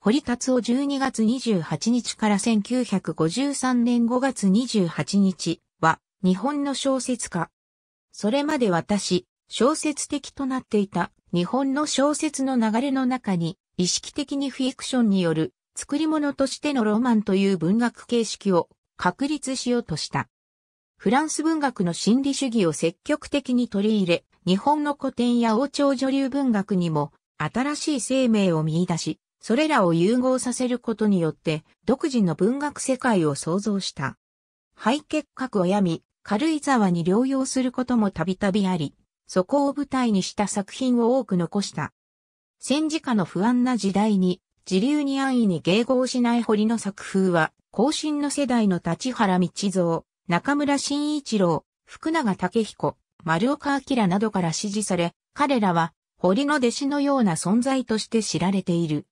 堀達夫12月28日から1953年5月28日は日本の小説家。それまで私、小説的となっていた日本の小説の流れの中に意識的にフィクションによる作り物としてのロマンという文学形式を確立しようとした。フランス文学の心理主義を積極的に取り入れ、日本の古典や王朝女流文学にも新しい生命を見出し、それらを融合させることによって、独自の文学世界を創造した。肺結核を病み、軽井沢に療養することもたびたびあり、そこを舞台にした作品を多く残した。戦時下の不安な時代に、自流に安易に迎合しない堀の作風は、後進の世代の立原道蔵、中村慎一郎、福永武彦、丸岡明などから支持され、彼らは堀の弟子のような存在として知られている。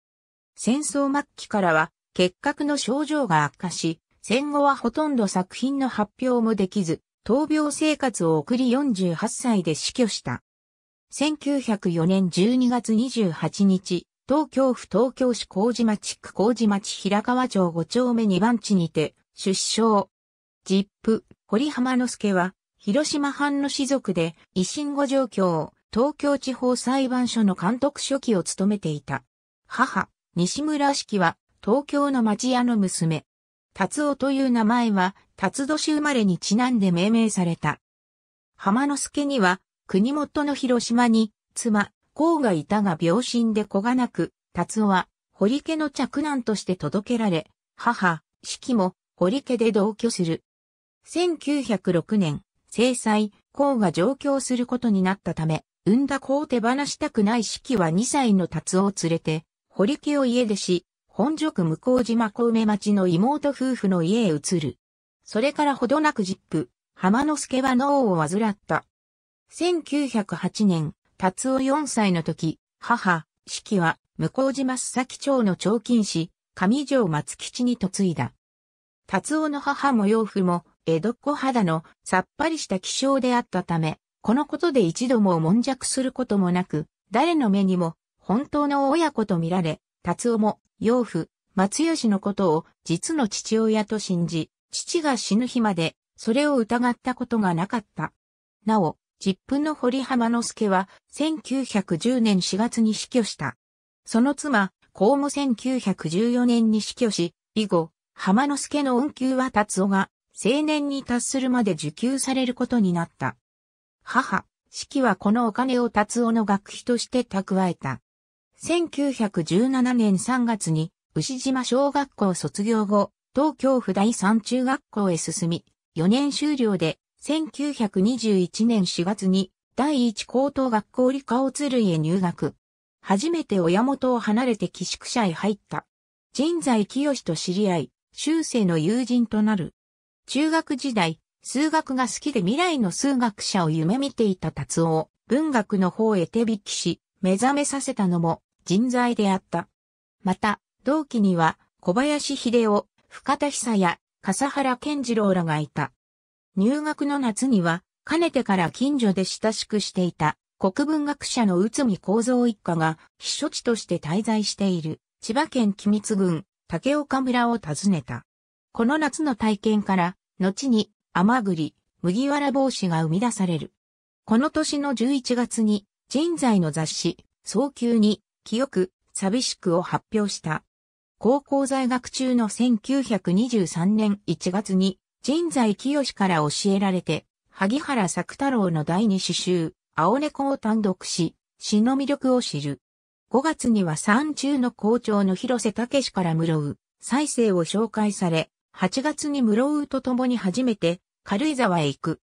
戦争末期からは結核の症状が悪化し、戦後はほとんど作品の発表もできず、闘病生活を送り48歳で死去した。1904年12月28日、東京府東京市麹町区麹町平川町5丁目2番地にて、出生。ジップ、堀浜之助は、広島藩の士族で、維新後上京、東京地方裁判所の監督書記を務めていた。母、西村式は東京の町屋の娘。達夫という名前は、達年生まれにちなんで命名された。浜之助には、国元の広島に、妻、甲がいたが病身で子がなく、達夫は、堀家の着男として届けられ、母、式も、堀家で同居する。1906年、制裁、甲が上京することになったため、産んだ子を手放したくない式は2歳の達夫を連れて、堀を家出し、本所向島小梅町の妹夫婦の家へ移る。それからほどなくジップ、浜之助は脳を患った。1908年、達夫4歳の時、母、四季は、向島須崎町の長勤市、上条松吉に嫁いだ。達夫の母も養父も、江戸っ子肌のさっぱりした気象であったため、このことで一度も悶着することもなく、誰の目にも本当の親子とみられ、達夫も、養父、松吉のことを実の父親と信じ、父が死ぬ日まで、それを疑ったことがなかった。なお、実父の堀浜之助は、1910年4月に死去した。その妻、公も1914年に死去し、以後、浜之助の恩給は達夫が、青年に達するまで受給されることになった。母、四季はこのお金を達夫の学費として蓄えた。1917年3月に、牛島小学校卒業後、東京府第三中学校へ進み、4年終了で、1921年4月に、第一高等学校理科をるいへ入学。初めて親元を離れて寄宿舎へ入った。人材清と知り合い、修正の友人となる。中学時代、数学が好きで未来の数学者を夢見ていた達夫を文学の方へ手引きし、目覚めさせたのも人材であった。また、同期には小林秀夫、深田久也、笠原健次郎らがいた。入学の夏には、かねてから近所で親しくしていた国文学者の内海幸三一家が避暑地として滞在している千葉県君津郡竹岡村を訪ねた。この夏の体験から、後に甘栗、麦わら帽子が生み出される。この年の11月に、人材の雑誌、早急に清く、寂しくを発表した。高校在学中の1923年1月に、人材清から教えられて、萩原作太郎の第二詩集、青猫を単独し、詩の魅力を知る。5月には山中の校長の広瀬武から室生、再生を紹介され、8月に室生と共に初めて、軽井沢へ行く。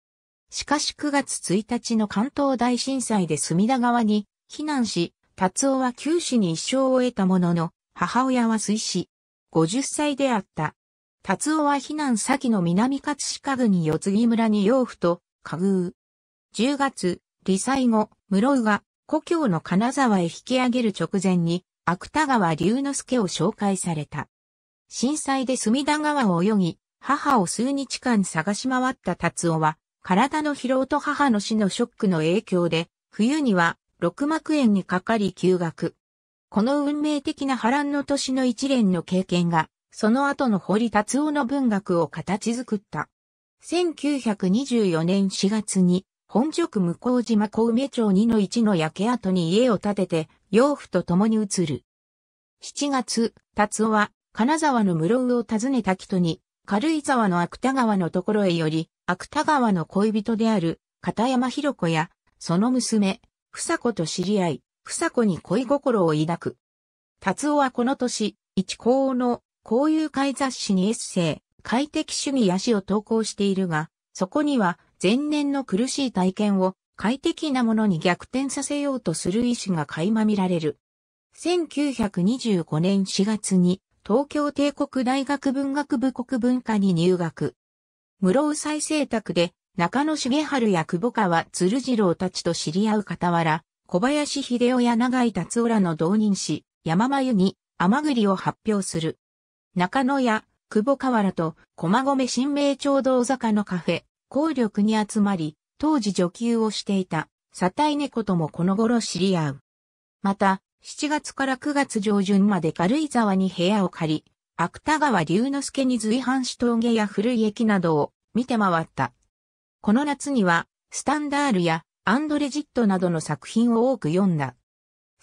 しかし9月1日の関東大震災で隅田川に避難し、達夫は九死に一生を得たものの、母親は水死。50歳であった。達夫は避難先の南葛飾郡四次村に養父と、家具。10月、理災後、室井が故郷の金沢へ引き上げる直前に、芥川龍之介を紹介された。震災で隅田川を泳ぎ、母を数日間探し回った達夫は、体の疲労と母の死のショックの影響で、冬には六幕園にかかり休学。この運命的な波乱の年の一連の経験が、その後の堀達夫の文学を形作った。1924年4月に、本宿向島小梅町2の1の焼け跡に家を建てて、養父と共に移る。7月、達夫は、金沢の室生を訪ねた人に、軽井沢の芥川のところへより、芥川の恋人である、片山博子や、その娘、房子と知り合い、房子に恋心を抱く。達夫はこの年、一高の交友会雑誌にエッセイ、快適主義やしを投稿しているが、そこには前年の苦しい体験を快適なものに逆転させようとする意志が垣間見られる。1925年4月に東京帝国大学文学部国文化に入学。室生再生宅で中野重春や久保川鶴次郎たちと知り合う傍ら、小林秀夫や長井達夫らの同人誌、山眉に、甘栗を発表する。中野や久保川らと駒込新名町道坂のカフェ、効力に集まり、当時女給をしていた、サタイ猫ともこの頃知り合う。また、7月から9月上旬まで軽井沢に部屋を借り、芥川龍之介に随伴し峠や古い駅などを見て回った。この夏には、スタンダールやアンドレジットなどの作品を多く読んだ。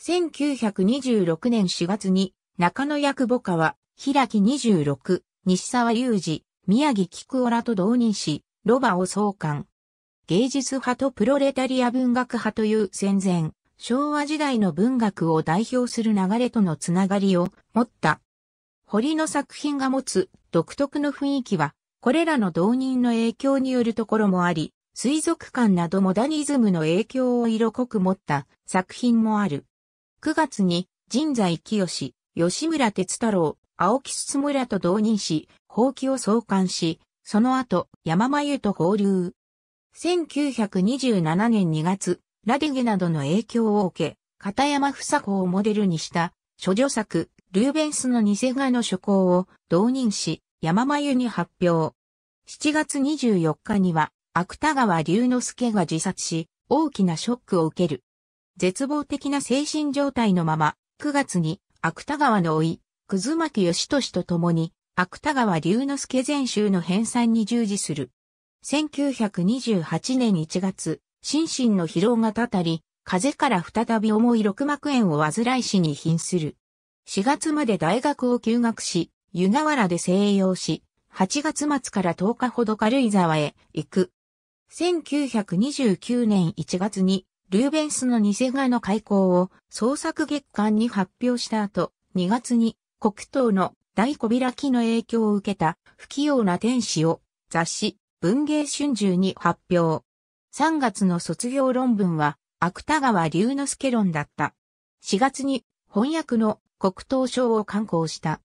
1926年4月に、中野役母家は、平木26、西沢雄二、宮城菊オらと同任し、ロバを創刊。芸術派とプロレタリア文学派という戦前、昭和時代の文学を代表する流れとのつながりを持った。堀の作品が持つ独特の雰囲気はこれらの導入の影響によるところもあり、水族館などモダニズムの影響を色濃く持った作品もある。9月に、神在清、吉村哲太郎、青木進村と導入し、放棄を創刊し、その後、山眉と放流。1927年2月、ラデゲなどの影響を受け、片山房子をモデルにした、諸女作、ルーベンスの偽画の書稿を導入し、山眉に発表。7月24日には、芥川龍之介が自殺し、大きなショックを受ける。絶望的な精神状態のまま、9月に芥川の甥、葛巻義俊と共に、芥川龍之介全集の編纂に従事する。1928年1月、心身の疲労がたたり、風邪から再び重い六膜炎を患い死に瀕する。4月まで大学を休学し、湯河原で静養し、8月末から10日ほど軽井沢へ行く。1929年1月に、ルーベンスの偽画の開校を創作月間に発表した後、2月に黒糖の大小開きの影響を受けた不器用な天使を雑誌文芸春秋に発表。3月の卒業論文は芥川龍之介論だった。4月に翻訳の黒糖賞を刊行した。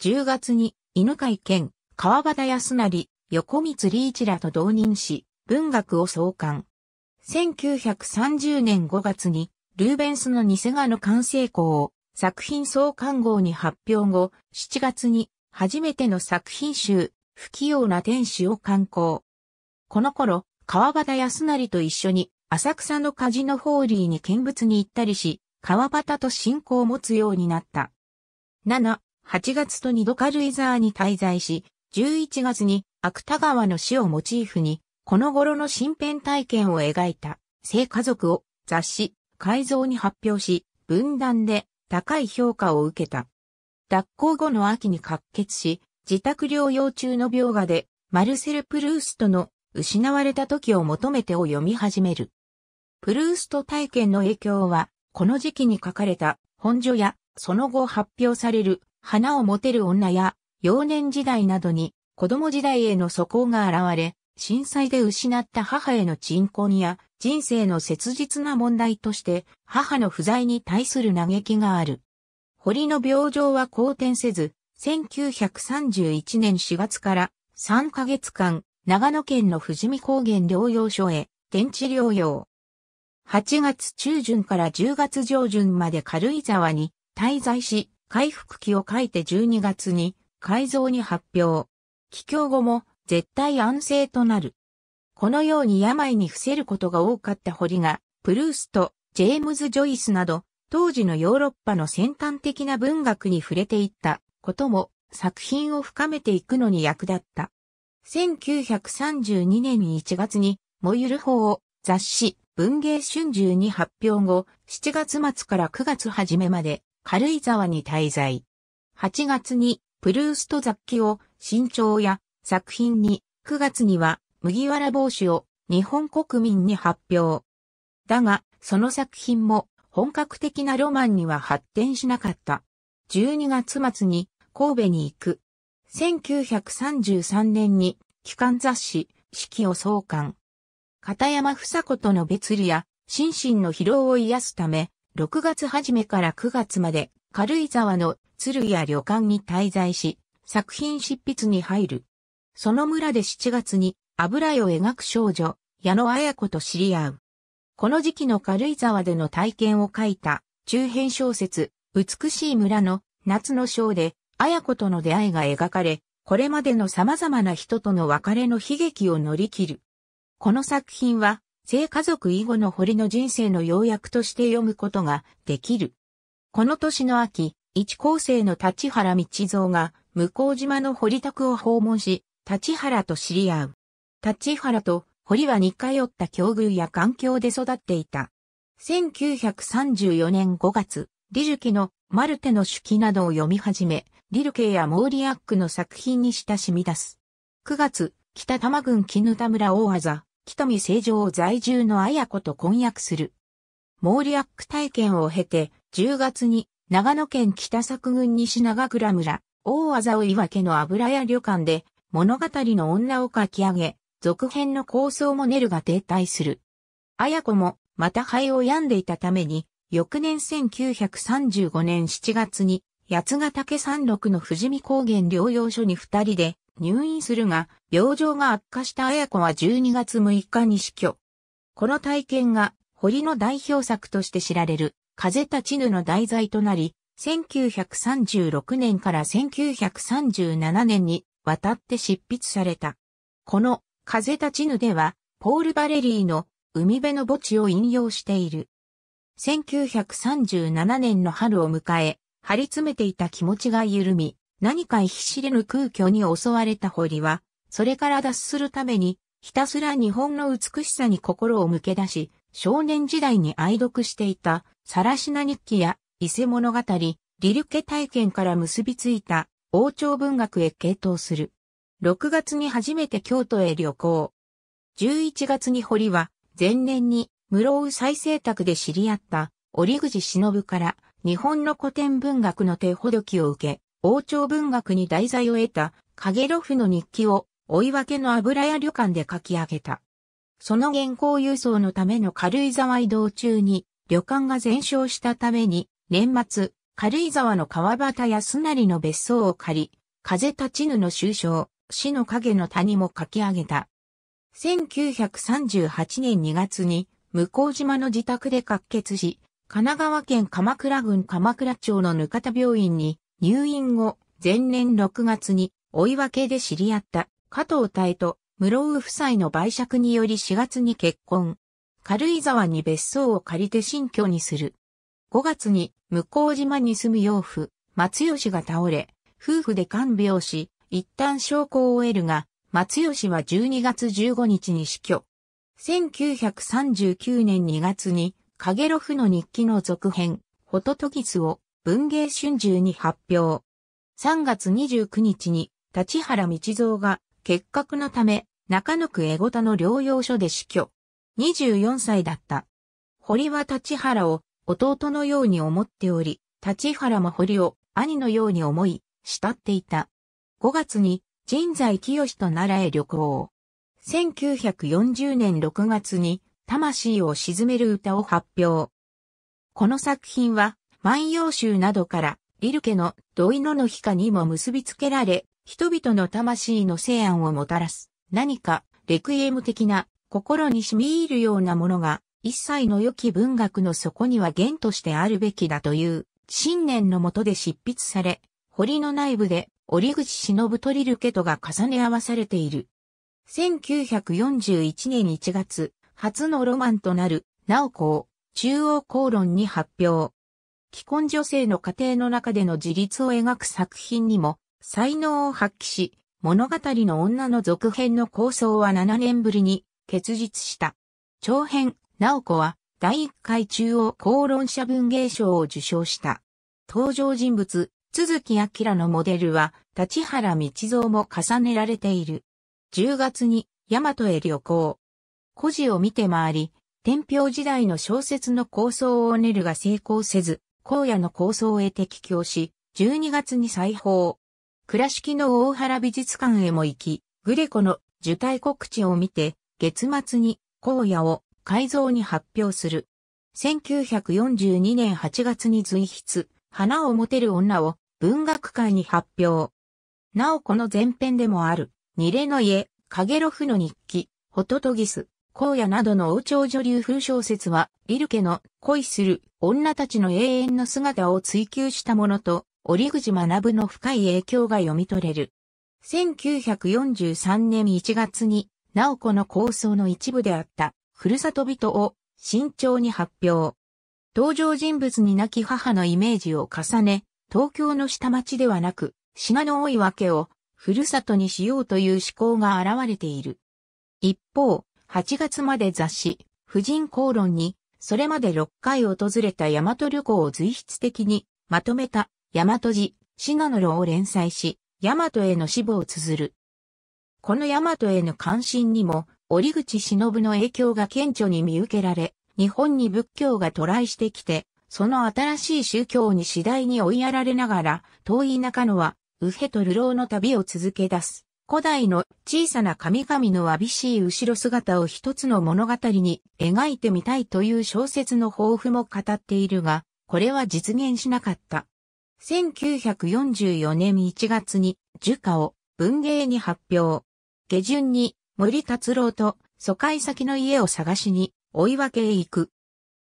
10月に犬飼健、川端康成、横光リーチらと同任し、文学を創刊。1930年5月に、ルーベンスの偽画の完成校を作品創刊号に発表後、7月に初めての作品集、不器用な天使を刊行。この頃、川端康成と一緒に浅草のカジノホーリーに見物に行ったりし、川端と親交を持つようになった。7、8月と2度軽井沢に滞在し、11月に芥川の死をモチーフに、この頃の新編体験を描いた、聖家族を雑誌、改造に発表し、分断で高い評価を受けた。脱行後の秋に滑血し、自宅療養中の病画で、マルセル・プルーストの失われた時を求めてを読み始める。プルースト体験の影響は、この時期に書かれた本書や、その後発表される花を持てる女や、幼年時代などに子供時代への素行が現れ、震災で失った母への鎮魂や人生の切実な問題として母の不在に対する嘆きがある。堀の病状は好転せず、1931年4月から3ヶ月間、長野県の富士見高原療養所へ、電池療養。8月中旬から10月上旬まで軽井沢に滞在し、回復期を書いて12月に改造に発表。帰郷後も絶対安静となる。このように病に伏せることが多かった堀が、プルースト、ジェームズ・ジョイスなど、当時のヨーロッパの先端的な文学に触れていったことも作品を深めていくのに役立った。1932年1月に、モユル法を雑誌、文芸春秋に発表後、7月末から9月初めまで、軽井沢に滞在。8月にプルースト雑記を新潮や作品に、9月には麦わら帽子を日本国民に発表。だが、その作品も本格的なロマンには発展しなかった。12月末に神戸に行く。1933年に機関雑誌、四季を創刊。片山房子との別離や、心身の疲労を癒すため、6月初めから9月まで軽井沢の鶴や旅館に滞在し、作品執筆に入る。その村で7月に油絵を描く少女、矢野綾子と知り合う。この時期の軽井沢での体験を書いた中編小説、美しい村の夏の章で、綾子との出会いが描かれ、これまでの様々な人との別れの悲劇を乗り切る。この作品は、生家族以後の堀の人生の要約として読むことができる。この年の秋、一高生の立原道蔵が向島の堀宅を訪問し、立原と知り合う。立原と堀は似通った境遇や環境で育っていた。1934年5月、リルキのマルテの手記などを読み始め、リルケやモーリアックの作品に親しみ出す。9月、北多摩郡絹田村大技、北見成城在住の綾子と婚約する。モーリアック体験を経て、10月に長野県北作郡西長倉村、大技を岩家の油屋旅館で物語の女を書き上げ、続編の構想もネルが停滞する。綾子もまた肺を病んでいたために、翌年1935年7月に八ヶ岳山麓の富士見高原療養所に二人で入院するが、病状が悪化した綾子は12月6日に死去。この体験が堀の代表作として知られる風立ちぬの題材となり、1936年から1937年に渡って執筆された。この風立ちぬでは、ポール・バレリーの海辺の墓地を引用している。1937年の春を迎え、張り詰めていた気持ちが緩み、何かきしれぬ空虚に襲われた堀は、それから脱するために、ひたすら日本の美しさに心を向け出し、少年時代に愛読していた、さらしな日記や、伊勢物語、リルケ体験から結びついた、王朝文学へ傾倒する。6月に初めて京都へ旅行。11月に堀は、前年に、室生再生宅で知り合った、折口忍から、日本の古典文学の手ほどきを受け、王朝文学に題材を得た、カゲロフの日記を、追い分けの油屋旅館で書き上げた。その原稿郵送のための軽井沢移動中に、旅館が全焼したために、年末、軽井沢の川端康成の別荘を借り、風立ちぬの終章、死の影の谷も書き上げた。1938年2月に、向島の自宅で滑血し、神奈川県鎌倉郡鎌倉町のぬかた病院に入院後、前年6月に追い分けで知り合った加藤隊と室生夫妻の売借により4月に結婚。軽井沢に別荘を借りて新居にする。5月に向島に住む養父、松吉が倒れ、夫婦で看病し、一旦証拠を得るが、松吉は12月15日に死去。1939年2月に、影ロフの日記の続編、ホトトギスを文芸春秋に発表。3月29日に、立原道蔵が、結核のため、中野区江古田の療養所で死去。24歳だった。堀は立原を弟のように思っており、立原も堀を兄のように思い、慕っていた。5月に、神在清と奈良へ旅行。1940年6月に、魂を沈める歌を発表。この作品は、万葉集などから、リルケの土井野の日かにも結びつけられ、人々の魂の生案をもたらす、何か、レクイエム的な、心に染み入るようなものが、一切の良き文学の底には源としてあるべきだという、信念のもとで執筆され、堀の内部で、折口忍とリルケとが重ね合わされている。1941年1月、初のロマンとなる、なおこう、中央公論に発表。既婚女性の家庭の中での自立を描く作品にも才能を発揮し、物語の女の続編の構想は7年ぶりに結実した。長編、直子は第1回中央公論者文芸賞を受賞した。登場人物、鈴木明のモデルは、立原道蔵も重ねられている。10月に、大和へ旅行。故事を見て回り、天平時代の小説の構想を練るが成功せず、荒野の構想へ適境し、12月に再訪。倉敷の大原美術館へも行き、グレコの受胎告知を見て、月末に荒野を改造に発表する。1942年8月に随筆、花を持てる女を文学界に発表。なおこの前編でもある、ニレの家、カゲロフの日記、ホトトギス、荒野などの王朝女流風小説は、リルケの恋する女たちの永遠の姿を追求したものと、折口学の深い影響が読み取れる。1943年1月に、直子の構想の一部であった、ふるさと人を慎重に発表。登場人物に亡き母のイメージを重ね、東京の下町ではなく、賀の多いわけを、ふるさとにしようという思考が現れている。一方、8月まで雑誌、婦人公論に、それまで6回訪れた大和旅行を随筆的にまとめた大和寺、信濃路を連載し、大和への死亡を綴る。この大和への関心にも、折口忍の影響が顕著に見受けられ、日本に仏教が渡来してきて、その新しい宗教に次第に追いやられながら、遠い中野は、右ヘと流浪の旅を続け出す。古代の小さな神々のわびしい後ろ姿を一つの物語に描いてみたいという小説の抱負も語っているが、これは実現しなかった。1944年1月に樹家を文芸に発表。下旬に森達郎と疎開先の家を探しに追い分けへ行く。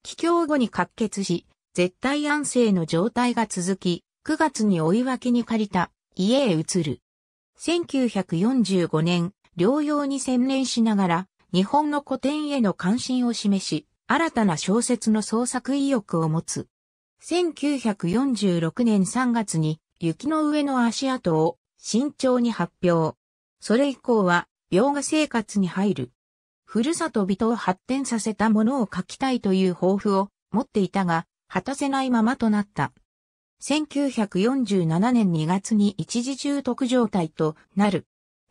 帰郷後に滑血し、絶対安静の状態が続き、9月に追い分けに借りた家へ移る。1945年、療養に専念しながら、日本の古典への関心を示し、新たな小説の創作意欲を持つ。1946年3月に、雪の上の足跡を慎重に発表。それ以降は、描画生活に入る。ふるさと人を発展させたものを書きたいという抱負を持っていたが、果たせないままとなった。1947年2月に一時中特状態となる。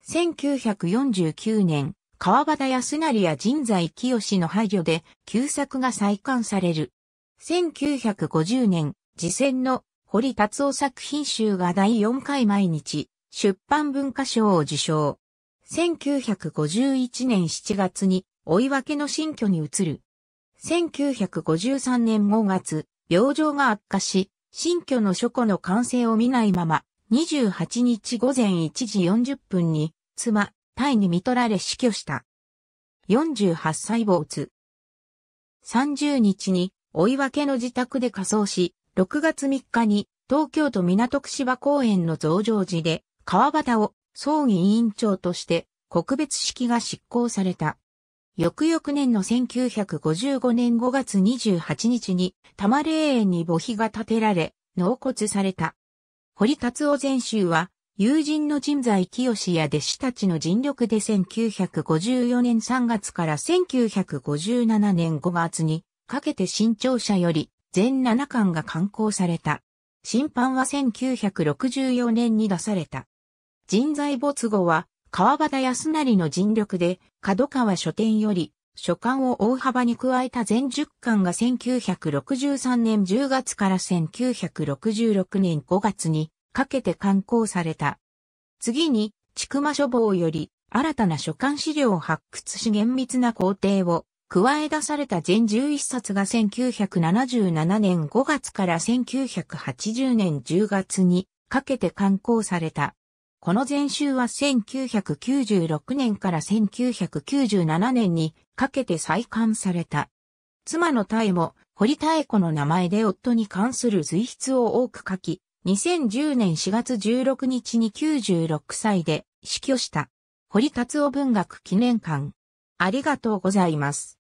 1949年、川端康成や神在清の配慮で旧作が再刊される。1950年、次戦の堀達夫作品集が第4回毎日出版文化賞を受賞。1951年7月に追い分けの新居に移る。1953年5月、病状が悪化し、新居の書庫の完成を見ないまま、28日午前1時40分に、妻、タイに見取られ死去した。48歳津。30日に、追い分けの自宅で仮装し、6月3日に、東京都港区芝公園の増上寺で、川端を葬儀委員長として、告別式が執行された。翌々年の1955年5月28日に、多摩霊園に墓碑が建てられ、納骨された。堀達夫全集は、友人の人材清や弟子たちの尽力で1954年3月から1957年5月にかけて新潮社より全7巻が刊行された。審判は1964年に出された。人材没後は川端康成の尽力で、角川書店より、書簡を大幅に加えた全10巻が1963年10月から1966年5月にかけて刊行された。次に、ちく書房より新たな書簡資料を発掘し厳密な工程を加え出された全11冊が1977年5月から1980年10月にかけて刊行された。この前週は1996年から1997年にかけて再刊された。妻の妙も堀妙子の名前で夫に関する随筆を多く書き、2010年4月16日に96歳で死去した。堀達夫文学記念館。ありがとうございます。